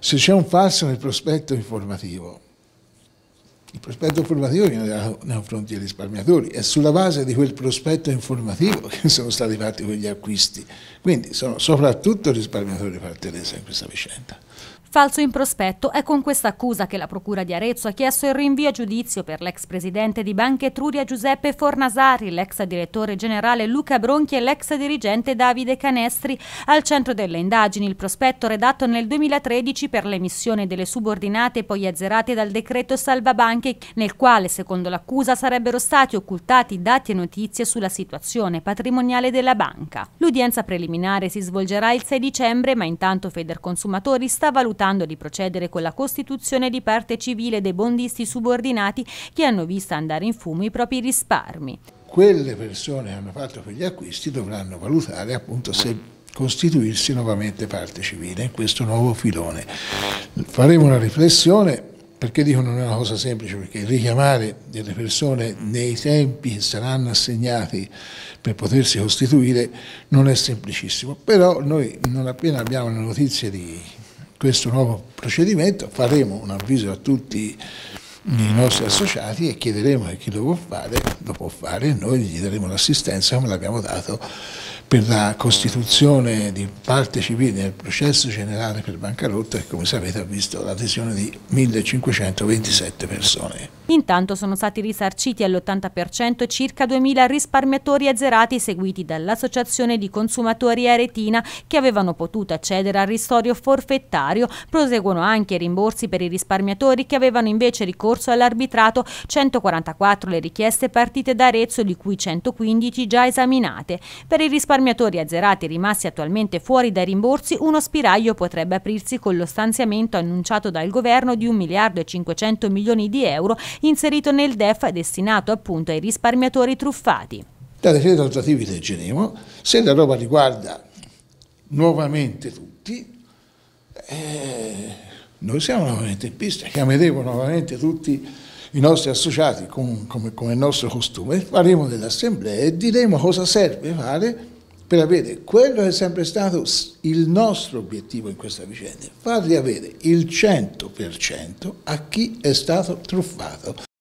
se c'è un falso nel prospetto informativo il prospetto informativo viene dato nei confronti degli risparmiatori, è sulla base di quel prospetto informativo che sono stati fatti quegli acquisti, quindi sono soprattutto i risparmiatori partenesi in questa vicenda. Falso in prospetto è con questa accusa che la Procura di Arezzo ha chiesto il rinvio a giudizio per l'ex presidente di Banca Etruria Giuseppe Fornasari, l'ex direttore generale Luca Bronchi e l'ex dirigente Davide Canestri. Al centro delle indagini il prospetto redatto nel 2013 per l'emissione delle subordinate poi azzerate dal decreto salvabanche anche nel quale, secondo l'accusa, sarebbero stati occultati dati e notizie sulla situazione patrimoniale della banca. L'udienza preliminare si svolgerà il 6 dicembre, ma intanto Feder Consumatori sta valutando di procedere con la costituzione di parte civile dei bondisti subordinati che hanno visto andare in fumo i propri risparmi. Quelle persone che hanno fatto quegli acquisti dovranno valutare appunto se costituirsi nuovamente parte civile in questo nuovo filone. Faremo una riflessione perché dico non è una cosa semplice? Perché richiamare delle persone nei tempi che saranno assegnati per potersi costituire non è semplicissimo. Però noi non appena abbiamo le notizie di questo nuovo procedimento faremo un avviso a tutti i nostri associati e chiederemo a chi lo può fare, lo può fare e noi gli daremo l'assistenza come l'abbiamo dato per la costituzione di parte civile nel processo generale per bancarotta che come sapete ha visto l'adesione di 1527 persone. Intanto sono stati risarciti all'80% circa 2.000 risparmiatori azzerati seguiti dall'Associazione di Consumatori Aretina che avevano potuto accedere al ristorio forfettario. Proseguono anche i rimborsi per i risparmiatori che avevano invece ricorso all'arbitrato 144 le richieste partite da Arezzo di cui 115 già esaminate. Per i risparmiatori risparmiatori azzerati rimasti attualmente fuori dai rimborsi, uno spiraglio potrebbe aprirsi con lo stanziamento annunciato dal governo di 1 miliardo e 500 milioni di euro inserito nel DEF destinato appunto ai risparmiatori truffati. Da decreto trattativi leggeremo, se la roba riguarda nuovamente tutti, eh, noi siamo nuovamente in pista, chiameremo nuovamente tutti i nostri associati, con, come, come, è nostro costume, faremo delle assemblee e diremo cosa serve fare per avere quello che è sempre stato il nostro obiettivo in questa vicenda, farli avere il 100% a chi è stato truffato.